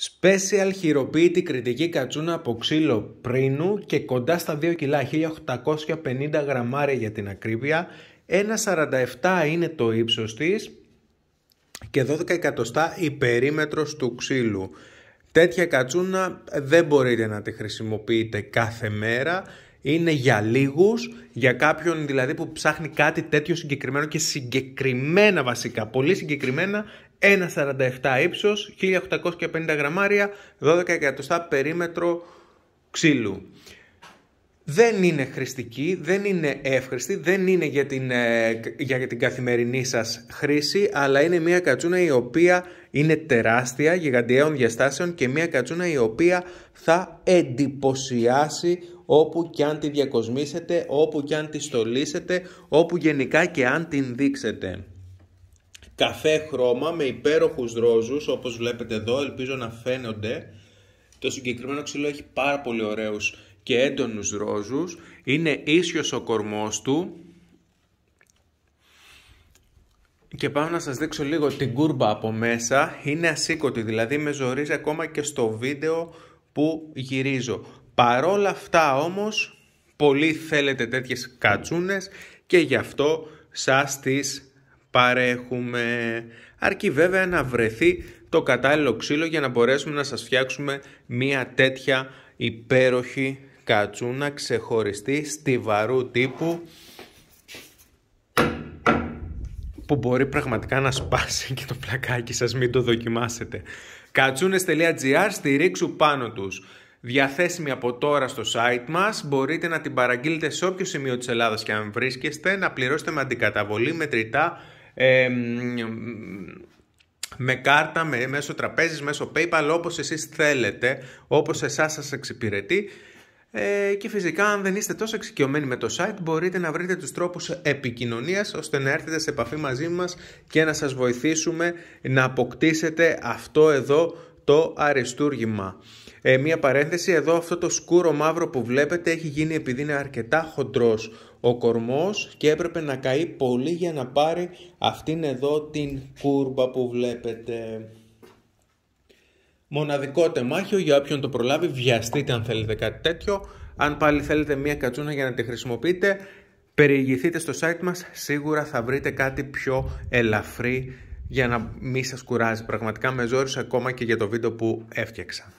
Special χειροποίητη κριτική κατσούνα από ξύλο πρίνου και κοντά στα 2 κιλά, 1850 γραμμάρια για την ακρίβεια. 1,47 είναι το ύψος της και 12 εκατοστά η περίμετρος του ξύλου. Τέτοια κατσούνα δεν μπορείτε να τη χρησιμοποιείτε κάθε μέρα είναι για λίγους, για κάποιον δηλαδή που ψάχνει κάτι τέτοιο συγκεκριμένο και συγκεκριμένα βασικά, πολύ συγκεκριμένα, 1,47 ύψο, 1850 γραμμάρια, 12 εκατοστά περίμετρο ξύλου. Δεν είναι χρηστική, δεν είναι εύχρηστη, δεν είναι για την, ε, για την καθημερινή σας χρήση, αλλά είναι μια κατσούνα η οποία είναι τεράστια, γιγαντιαίων διαστάσεων και μια κατσούνα η οποία θα εντυπωσιάσει όπου και αν τη διακοσμήσετε, όπου και αν τη στολίσετε, όπου γενικά και αν την δείξετε. Καφέ χρώμα με υπέροχους ρόζους όπως βλέπετε εδώ, ελπίζω να φαίνονται. Το συγκεκριμένο ξύλο έχει πάρα πολύ ωραίους και έντονους ρόζους. Είναι ίσιος ο κορμός του. Και πάω να σας δείξω λίγο την κούρμπα από μέσα. Είναι ασήκωτη, δηλαδή με ζορίζει ακόμα και στο βίντεο που γυρίζω. Παρόλα αυτά όμως, πολλοί θέλετε τέτοιες κατσούνες και γι' αυτό σας τις παρέχουμε. Αρκεί βέβαια να βρεθεί το κατάλληλο ξύλο για να μπορέσουμε να σας φτιάξουμε μια τέτοια υπέροχη κατσούνα ξεχωριστή στιβαρού τύπου που μπορεί πραγματικά να σπάσει και το πλακάκι σας μην το δοκιμάσετε. Κατσούνες.gr στηρίξου πάνω τους διαθέσιμη από τώρα στο site μας. Μπορείτε να την παραγγείλετε σε όποιο σημείο της Ελλάδας και αν βρίσκεστε, να πληρώσετε με αντικαταβολή μετρητά, ε, με κάρτα, με, μέσω τραπέζης, μέσω PayPal, όπως εσείς θέλετε, όπως εσάς σας εξυπηρετεί. Ε, και φυσικά αν δεν είστε τόσο εξοικειωμένοι με το site μπορείτε να βρείτε τους τρόπους επικοινωνίας ώστε να έρθετε σε επαφή μαζί μας και να σας βοηθήσουμε να αποκτήσετε αυτό εδώ το αριστούργημα. Ε, μία παρένθεση, εδώ αυτό το σκούρο μαύρο που βλέπετε έχει γίνει επειδή είναι αρκετά χοντρός ο κορμός και έπρεπε να καεί πολύ για να πάρει αυτήν εδώ την κούρμπα που βλέπετε. Μοναδικό τεμάχιο για όποιον το προλάβει, βιαστείτε αν θέλετε κάτι τέτοιο. Αν πάλι θέλετε μία κατσούνα για να τη χρησιμοποιείτε, περιηγηθείτε στο site μας, σίγουρα θα βρείτε κάτι πιο ελαφρύ για να μην σας κουράζει. Πραγματικά με ζόρισε ακόμα και για το βίντεο που έφτιαξα.